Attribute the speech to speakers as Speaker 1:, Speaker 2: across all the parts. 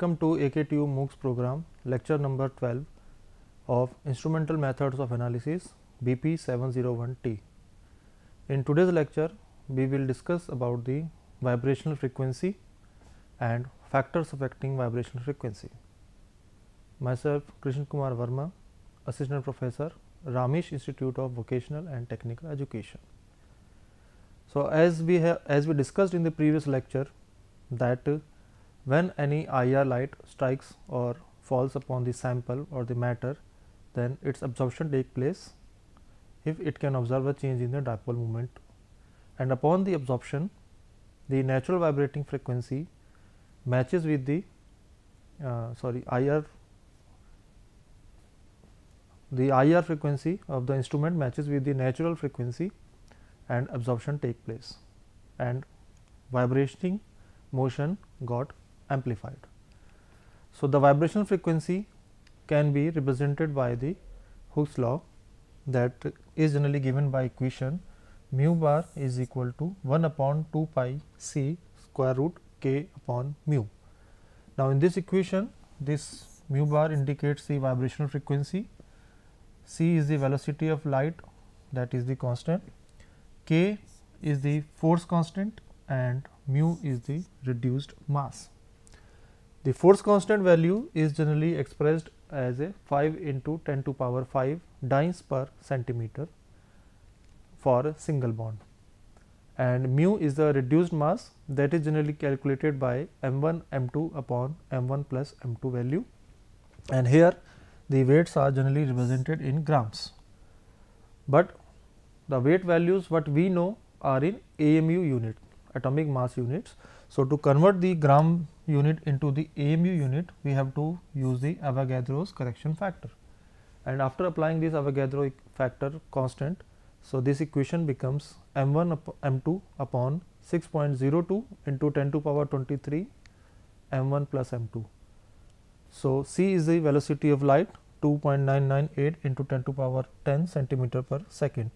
Speaker 1: Welcome to AKTU MOOCs program lecture number 12 of Instrumental Methods of Analysis BP 701T. In today's lecture, we will discuss about the vibrational frequency and factors affecting vibrational frequency. Myself Krishna Kumar Verma, Assistant Professor, Ramesh Institute of Vocational and Technical Education. So, as we have as we discussed in the previous lecture that when any IR light strikes or falls upon the sample or the matter, then its absorption take place if it can observe a change in the dipole moment. And upon the absorption, the natural vibrating frequency matches with the uh, sorry IR the IR frequency of the instrument matches with the natural frequency and absorption take place and vibrating motion got amplified. So, the vibrational frequency can be represented by the Hooke's law that is generally given by equation mu bar is equal to 1 upon 2 pi c square root k upon mu. Now, in this equation this mu bar indicates the vibrational frequency, c is the velocity of light that is the constant, k is the force constant and mu is the reduced mass. The force constant value is generally expressed as a 5 into 10 to power 5 dynes per centimeter for a single bond and mu is the reduced mass that is generally calculated by m1 m2 upon m1 plus m2 value and here the weights are generally represented in grams. But the weight values what we know are in AMU unit atomic mass units. So, to convert the gram unit into the AMU unit, we have to use the Avogadro's correction factor. And after applying this Avogadro factor constant, so this equation becomes M1 up M2 upon 6.02 into 10 to power 23 M1 plus M2. So, c is the velocity of light 2.998 into 10 to power 10 centimeter per second.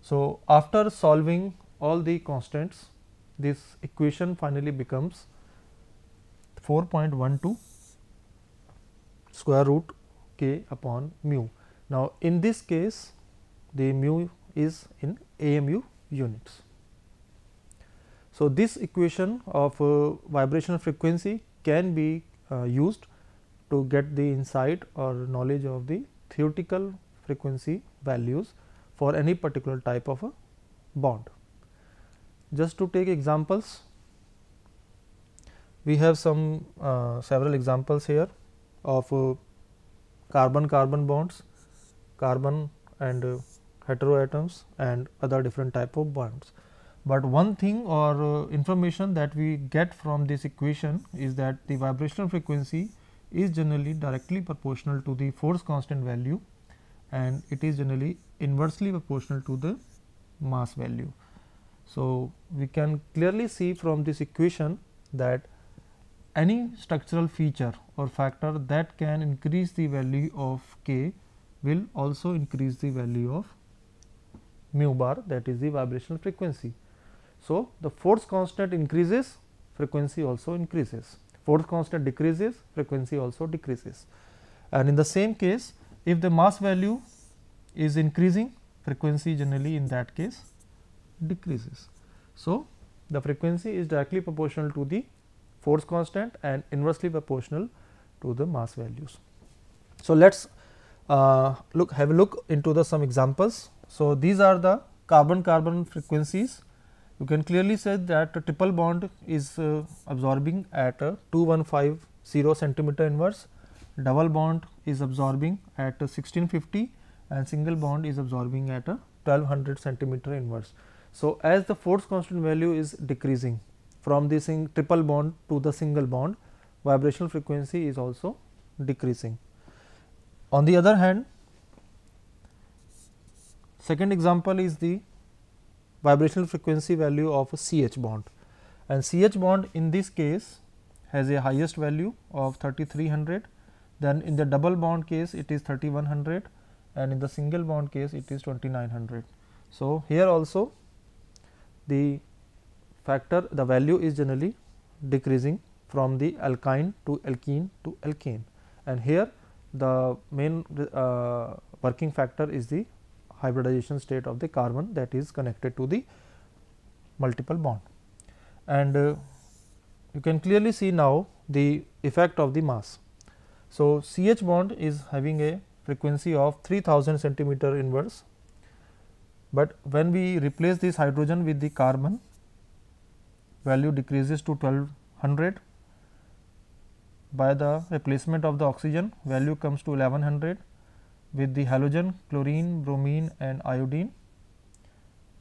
Speaker 1: So, after solving all the constants this equation finally becomes 4.12 square root k upon mu. Now, in this case the mu is in AMU units. So, this equation of uh, vibration frequency can be uh, used to get the insight or knowledge of the theoretical frequency values for any particular type of a bond just to take examples we have some uh, several examples here of uh, carbon carbon bonds carbon and uh, heteroatoms and other different type of bonds but one thing or uh, information that we get from this equation is that the vibrational frequency is generally directly proportional to the force constant value and it is generally inversely proportional to the mass value. So, we can clearly see from this equation that any structural feature or factor that can increase the value of k will also increase the value of mu bar that is the vibrational frequency. So, the force constant increases frequency also increases force constant decreases frequency also decreases and in the same case if the mass value is increasing frequency generally in that case decreases. So, the frequency is directly proportional to the force constant and inversely proportional to the mass values. So, let us uh, look have a look into the some examples. So, these are the carbon carbon frequencies you can clearly say that a triple bond is uh, absorbing at a 2150 centimeter inverse, double bond is absorbing at a 1650 and single bond is absorbing at a 1200 centimeter inverse. So, as the force constant value is decreasing from the triple bond to the single bond, vibrational frequency is also decreasing. On the other hand, second example is the vibrational frequency value of a CH bond and CH bond in this case has a highest value of 3300 then in the double bond case it is 3100 and in the single bond case it is 2900. So, here also the factor the value is generally decreasing from the alkyne to alkene to alkane and here the main uh, working factor is the hybridization state of the carbon that is connected to the multiple bond. And uh, you can clearly see now the effect of the mass. So, CH bond is having a frequency of 3000 centimeter inverse but when we replace this hydrogen with the carbon value decreases to 1200 by the replacement of the oxygen value comes to 1100 with the halogen chlorine bromine and iodine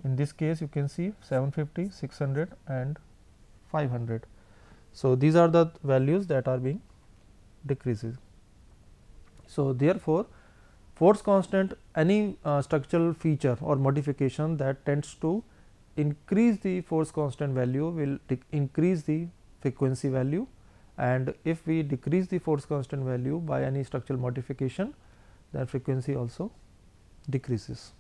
Speaker 1: in this case you can see 750 600 and 500 so these are the values that are being decreases so therefore force constant any uh, structural feature or modification that tends to increase the force constant value will increase the frequency value and if we decrease the force constant value by any structural modification then frequency also decreases.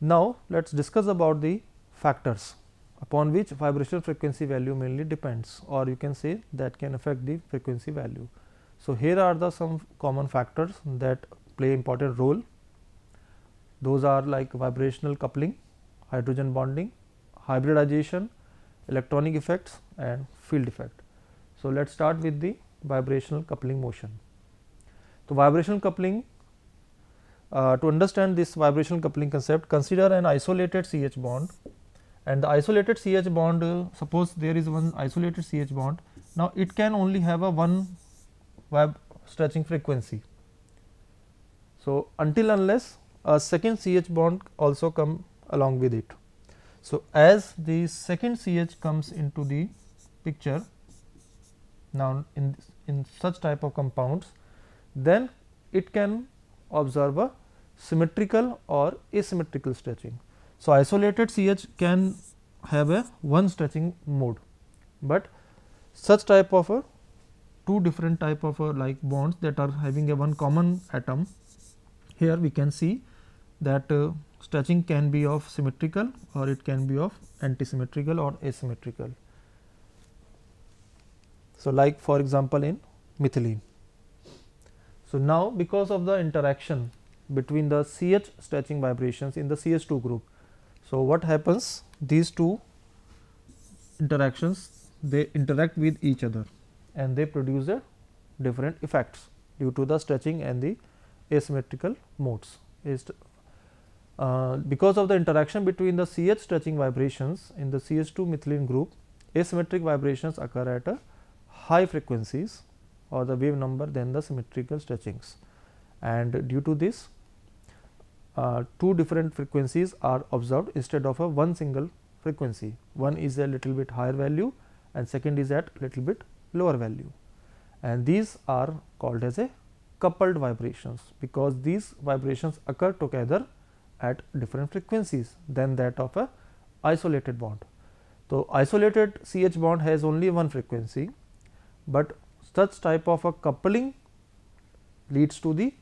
Speaker 1: Now, let us discuss about the factors upon which vibration frequency value mainly depends or you can say that can affect the frequency value. So, here are the some common factors that play important role. Those are like vibrational coupling, hydrogen bonding, hybridization, electronic effects and field effect. So, let us start with the vibrational coupling motion. So, vibrational coupling uh, to understand this vibrational coupling concept consider an isolated CH bond and the isolated CH bond uh, suppose there is one isolated CH bond. Now, it can only have a one web stretching frequency. So, until unless a second CH bond also come along with it. So, as the second CH comes into the picture now in, in such type of compounds, then it can observe a symmetrical or asymmetrical stretching. So, isolated CH can have a one stretching mode, but such type of a two different type of uh, like bonds that are having a one common atom here we can see that uh, stretching can be of symmetrical or it can be of antisymmetrical or asymmetrical. So, like for example, in methylene. So, now because of the interaction between the CH stretching vibrations in the CH2 group. So, what happens these two interactions they interact with each other and they produce a different effects due to the stretching and the asymmetrical modes. Uh, because of the interaction between the CH stretching vibrations in the CH2 methylene group, asymmetric vibrations occur at a high frequencies or the wave number than the symmetrical stretchings. And due to this, uh, two different frequencies are observed instead of a one single frequency. One is a little bit higher value and second is at little bit lower value and these are called as a coupled vibrations because these vibrations occur together at different frequencies than that of a isolated bond. So, isolated CH bond has only one frequency, but such type of a coupling leads to the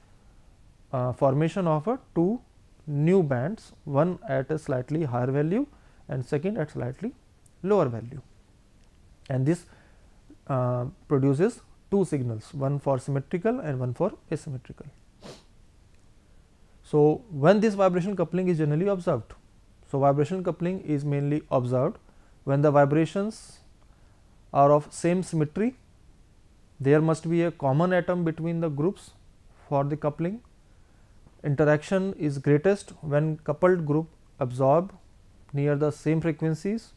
Speaker 1: uh, formation of a two new bands one at a slightly higher value and second at slightly lower value and this uh, produces two signals one for symmetrical and one for asymmetrical. So, when this vibration coupling is generally observed? So, vibration coupling is mainly observed when the vibrations are of same symmetry there must be a common atom between the groups for the coupling interaction is greatest when coupled group absorb near the same frequencies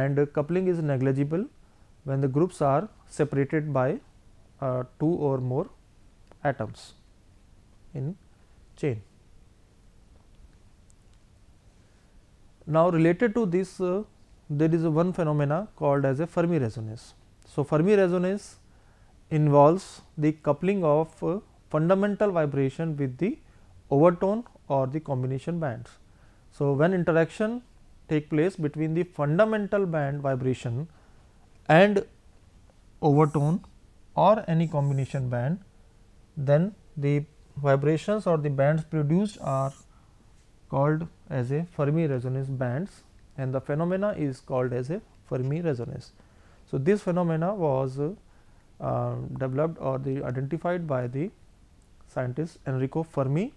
Speaker 1: and coupling is negligible when the groups are separated by uh, two or more atoms in chain. Now, related to this uh, there is one phenomena called as a Fermi resonance. So, Fermi resonance involves the coupling of uh, fundamental vibration with the overtone or the combination bands. So, when interaction take place between the fundamental band vibration and overtone or any combination band, then the vibrations or the bands produced are called as a Fermi resonance bands and the phenomena is called as a Fermi resonance. So, this phenomena was uh, uh, developed or the identified by the scientist Enrico Fermi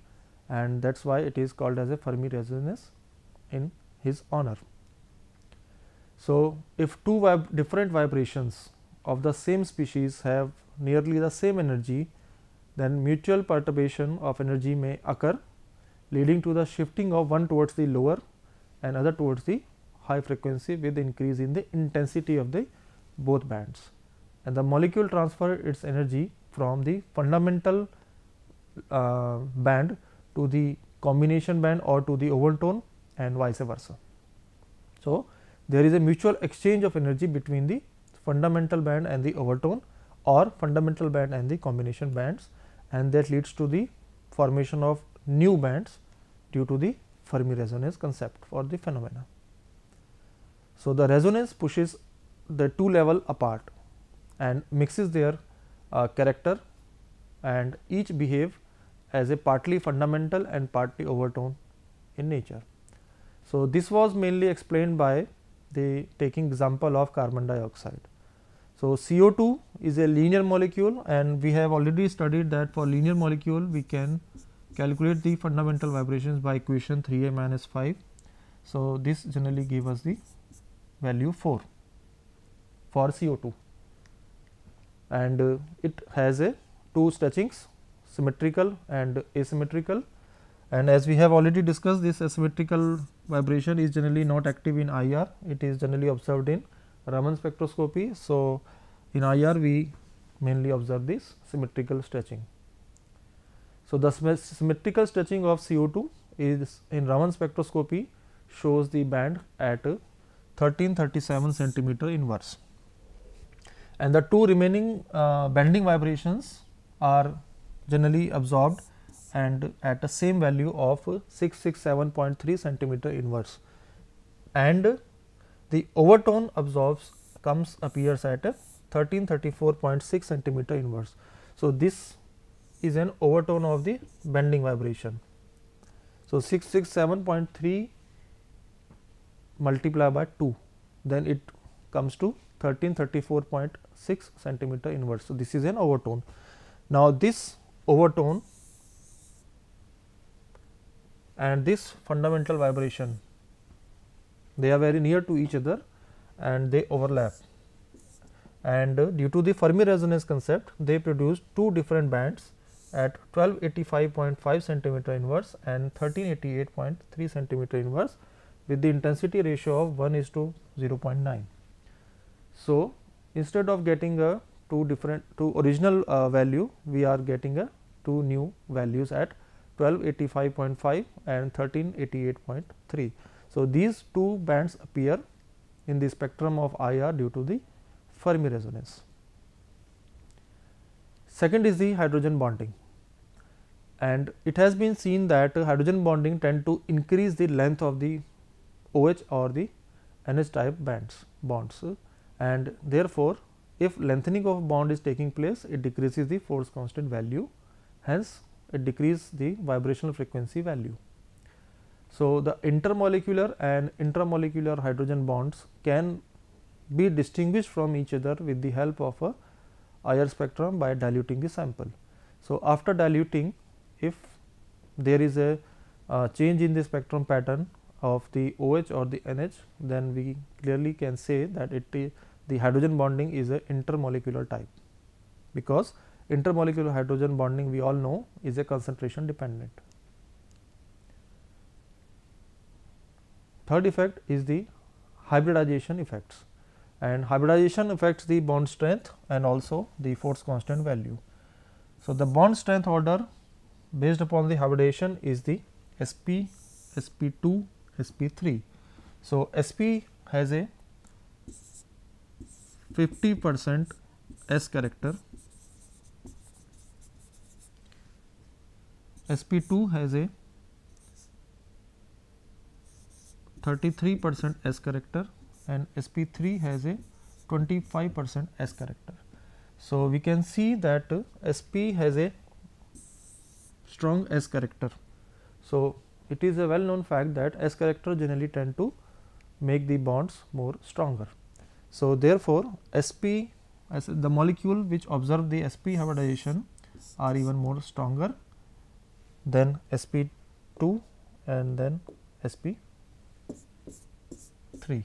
Speaker 1: and that is why it is called as a Fermi resonance in his honor. So, if two vib different vibrations of the same species have nearly the same energy, then mutual perturbation of energy may occur leading to the shifting of one towards the lower and other towards the high frequency with increase in the intensity of the both bands. And the molecule transfer its energy from the fundamental uh, band to the combination band or to the overtone and vice versa. So, there is a mutual exchange of energy between the fundamental band and the overtone or fundamental band and the combination bands and that leads to the formation of new bands due to the Fermi resonance concept for the phenomena. So, the resonance pushes the two level apart and mixes their uh, character and each behave as a partly fundamental and partly overtone in nature. So, this was mainly explained by the taking example of carbon dioxide. So, CO2 is a linear molecule and we have already studied that for linear molecule we can calculate the fundamental vibrations by equation 3a minus 5. So, this generally give us the value 4 for CO2 and uh, it has a two stretchings symmetrical and asymmetrical and as we have already discussed this asymmetrical vibration is generally not active in IR, it is generally observed in Raman spectroscopy. So, in IR we mainly observe this symmetrical stretching. So, the symmetrical stretching of CO2 is in Raman spectroscopy shows the band at 1337 centimeter inverse and the two remaining uh, bending vibrations are generally absorbed and at the same value of 667.3 centimeter inverse and the overtone absorbs comes appears at 1334.6 centimeter inverse. So, this is an overtone of the bending vibration. So, 667.3 multiplied by 2 then it comes to 1334.6 centimeter inverse. So, this is an overtone. Now, this overtone and this fundamental vibration they are very near to each other and they overlap and uh, due to the Fermi resonance concept they produce two different bands at 1285.5 centimeter inverse and 1388.3 centimeter inverse with the intensity ratio of 1 is to 0.9. So, instead of getting a two different two original uh, value we are getting a two new values at 1285.5 and 1388.3. So, these two bands appear in the spectrum of IR due to the Fermi resonance. Second is the hydrogen bonding and it has been seen that hydrogen bonding tend to increase the length of the OH or the NH type bands bonds and therefore, if lengthening of bond is taking place it decreases the force constant value hence decrease the vibrational frequency value. So, the intermolecular and intramolecular hydrogen bonds can be distinguished from each other with the help of a IR spectrum by diluting the sample. So, after diluting if there is a uh, change in the spectrum pattern of the OH or the NH then we clearly can say that it the hydrogen bonding is a intermolecular type because Intermolecular hydrogen bonding we all know is a concentration dependent. Third effect is the hybridization effects and hybridization affects the bond strength and also the force constant value. So, the bond strength order based upon the hybridization is the SP, SP2, SP3. So, SP has a 50 percent S character sp2 has a 33 percent S character and sp3 has a 25 percent S character. So, we can see that sp has a strong S character. So, it is a well known fact that S character generally tend to make the bonds more stronger. So, therefore, sp as the molecule which observe the sp hybridization are even more stronger then sp2 and then sp3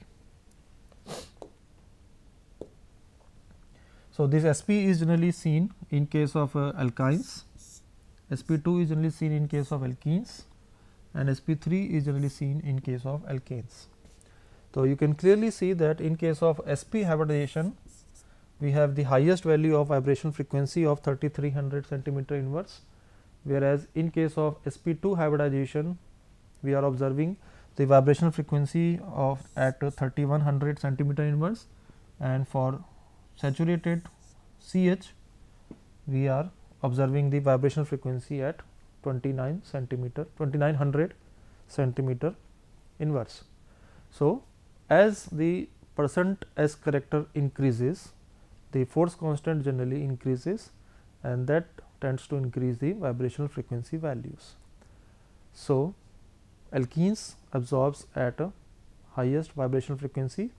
Speaker 1: so this sp is generally seen in case of uh, alkynes sp2 is generally seen in case of alkenes and sp3 is generally seen in case of alkanes so you can clearly see that in case of sp hybridization we have the highest value of vibration frequency of 3300 centimeter inverse whereas in case of sp2 hybridization we are observing the vibrational frequency of at 3100 centimeter inverse and for saturated ch we are observing the vibrational frequency at 29 centimeter 2900 centimeter inverse so as the percent s character increases the force constant generally increases and that tends to increase the vibrational frequency values. So, alkenes absorbs at a highest vibrational frequency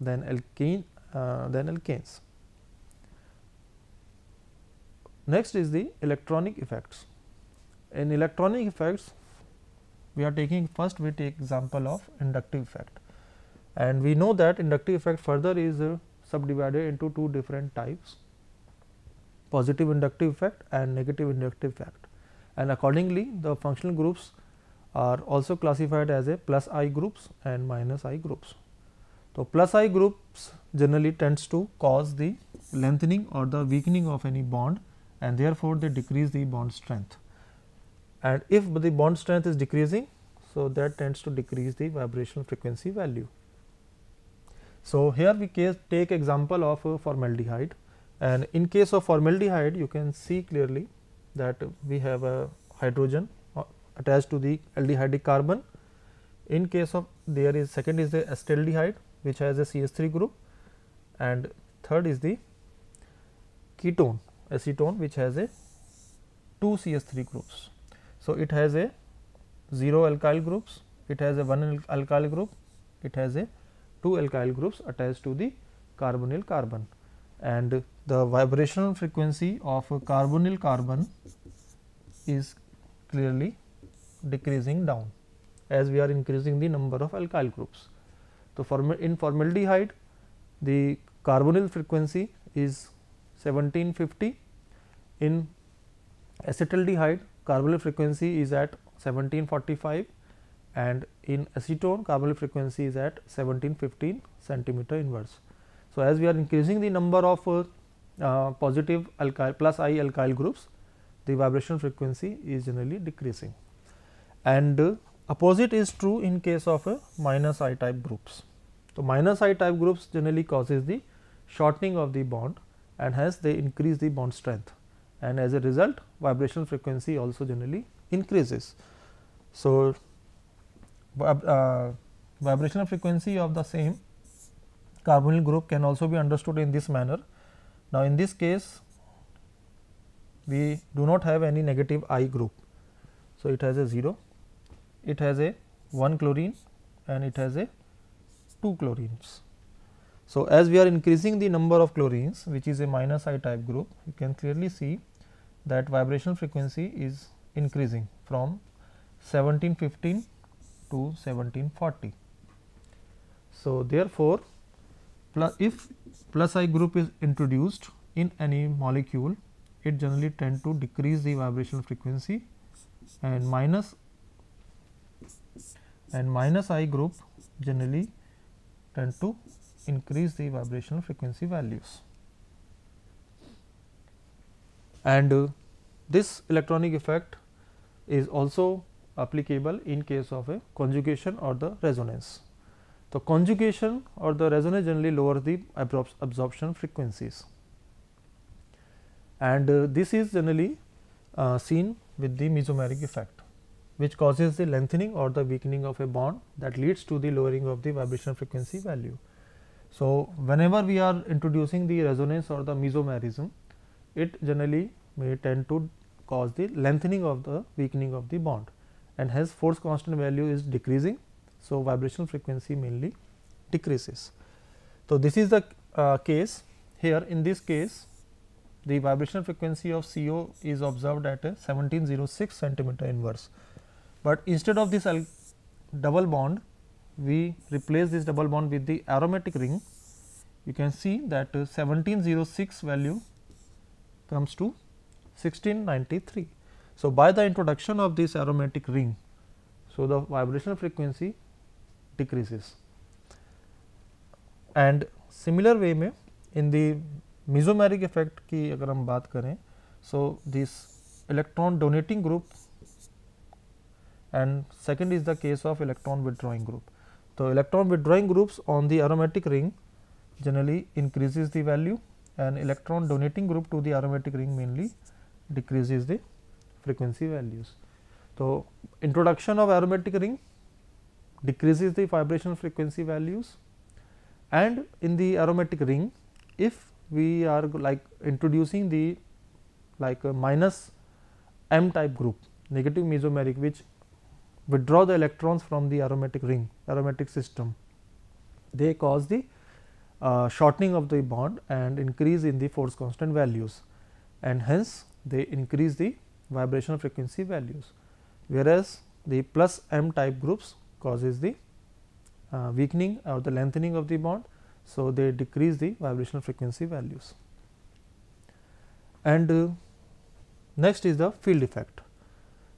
Speaker 1: than alkene uh, than alkanes. Next is the electronic effects. In electronic effects, we are taking first we take example of inductive effect and we know that inductive effect further is uh, subdivided into two different types positive inductive effect and negative inductive effect and accordingly the functional groups are also classified as a plus i groups and minus i groups. So, plus i groups generally tends to cause the lengthening or the weakening of any bond and therefore, they decrease the bond strength. And if the bond strength is decreasing, so that tends to decrease the vibrational frequency value. So, here we take example of formaldehyde. And in case of formaldehyde, you can see clearly that we have a hydrogen uh, attached to the aldehydic carbon. In case of there is second is the acetaldehyde which has a CH3 group and third is the ketone acetone which has a 2 CH3 groups. So, it has a 0 alkyl groups, it has a 1 alkyl group, it has a 2 alkyl groups attached to the carbonyl carbon and the vibrational frequency of carbonyl carbon is clearly decreasing down as we are increasing the number of alkyl groups. So, in formaldehyde the carbonyl frequency is 1750 in acetaldehyde carbonyl frequency is at 1745 and in acetone carbonyl frequency is at 1715 centimeter inverse. So, as we are increasing the number of uh, uh, positive alkyl plus I alkyl groups, the vibration frequency is generally decreasing and uh, opposite is true in case of a uh, minus I type groups. So, minus I type groups generally causes the shortening of the bond and hence they increase the bond strength and as a result vibration frequency also generally increases. So, uh, vibrational frequency of the same carbonyl group can also be understood in this manner. Now, in this case we do not have any negative I group. So, it has a 0, it has a 1 chlorine and it has a 2 chlorines. So, as we are increasing the number of chlorines which is a minus I type group you can clearly see that vibrational frequency is increasing from 1715 to 1740. So, therefore, plus if plus i group is introduced in any molecule it generally tend to decrease the vibrational frequency and minus and minus i group generally tend to increase the vibrational frequency values. And uh, this electronic effect is also applicable in case of a conjugation or the resonance. The conjugation or the resonance generally lower the absorption frequencies and uh, this is generally uh, seen with the mesomeric effect which causes the lengthening or the weakening of a bond that leads to the lowering of the vibration frequency value. So, whenever we are introducing the resonance or the mesomerism, it generally may tend to cause the lengthening of the weakening of the bond and hence force constant value is decreasing so, vibrational frequency mainly decreases. So, this is the uh, case here in this case the vibrational frequency of CO is observed at a 1706 centimeter inverse, but instead of this double bond we replace this double bond with the aromatic ring you can see that 1706 uh, value comes to 1693. So, by the introduction of this aromatic ring, so the vibrational frequency decreases. And similar way में in the mesomeric effect की अगर हम बात करें so this electron donating group and second is the case of electron withdrawing group. So, electron withdrawing groups on the aromatic ring generally increases the value and electron donating group to the aromatic ring mainly decreases the frequency values. So, introduction of aromatic ring decreases the vibration frequency values and in the aromatic ring if we are like introducing the like minus m type group negative mesomeric which withdraw the electrons from the aromatic ring aromatic system they cause the uh, shortening of the bond and increase in the force constant values and hence they increase the vibrational frequency values whereas the plus m type groups causes the uh, weakening or the lengthening of the bond. So, they decrease the vibrational frequency values. And uh, next is the field effect.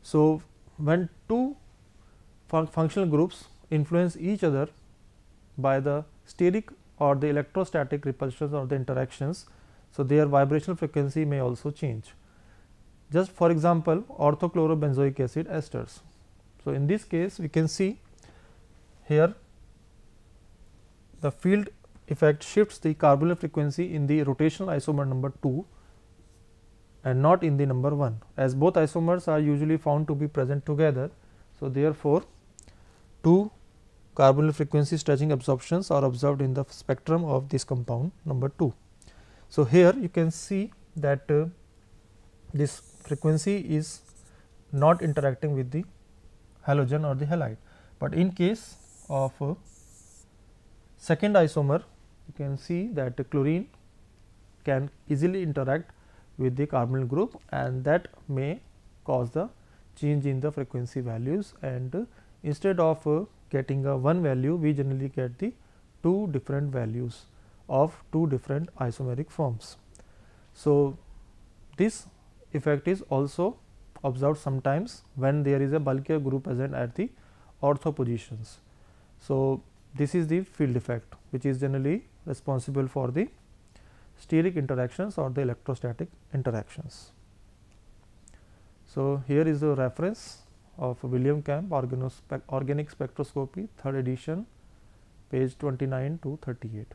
Speaker 1: So, when two fun functional groups influence each other by the steric or the electrostatic repulsions or the interactions. So, their vibrational frequency may also change. Just for example, orthochlorobenzoic acid esters. So, in this case we can see here the field effect shifts the carbonyl frequency in the rotational isomer number 2 and not in the number 1 as both isomers are usually found to be present together. So, therefore, two carbonyl frequency stretching absorptions are observed in the spectrum of this compound number 2. So, here you can see that uh, this frequency is not interacting with the halogen or the halide, but in case of uh, second isomer you can see that chlorine can easily interact with the carbonyl group and that may cause the change in the frequency values and uh, instead of uh, getting a one value we generally get the two different values of two different isomeric forms. So, this effect is also observed sometimes when there is a bulkier group present at the ortho positions. So, this is the field effect which is generally responsible for the steric interactions or the electrostatic interactions. So, here is the reference of William Camp Organic Spectroscopy 3rd edition page 29 to 38.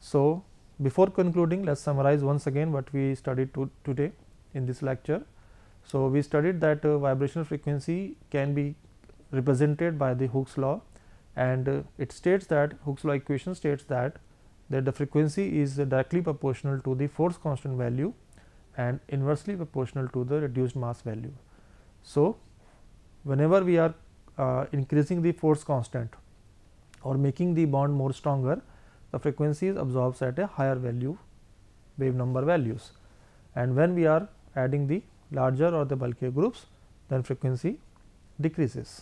Speaker 1: So, before concluding let us summarize once again what we studied to today in this lecture. So, we studied that uh, vibrational frequency can be represented by the Hooke's law and uh, it states that Hooke's law equation states that that the frequency is directly proportional to the force constant value and inversely proportional to the reduced mass value. So, whenever we are uh, increasing the force constant or making the bond more stronger, the frequency is absorbs at a higher value wave number values and when we are adding the larger or the bulkier groups then frequency decreases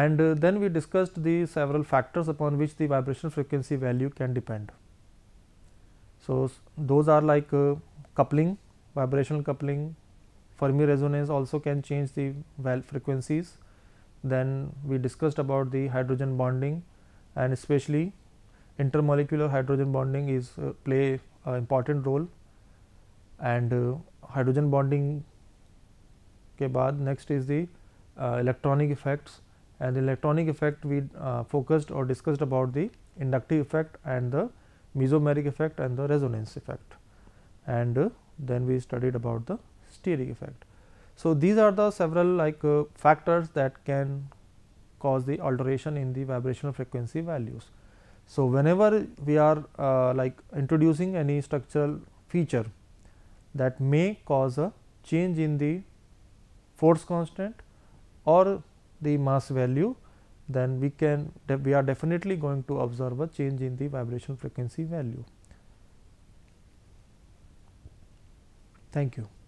Speaker 1: and uh, then we discussed the several factors upon which the vibration frequency value can depend. So, those are like uh, coupling, vibrational coupling, Fermi resonance also can change the frequencies. Then we discussed about the hydrogen bonding and especially intermolecular hydrogen bonding is uh, play an important role and uh, hydrogen bonding के बाद next is the uh, electronic effects and the electronic effect we uh, focused or discussed about the inductive effect and the mesomeric effect and the resonance effect and uh, then we studied about the steric effect. So, these are the several like uh, factors that can cause the alteration in the vibrational frequency values. So, whenever we are uh, like introducing any structural feature that may cause a change in the force constant or the mass value then we can we are definitely going to observe a change in the vibration frequency value. Thank you.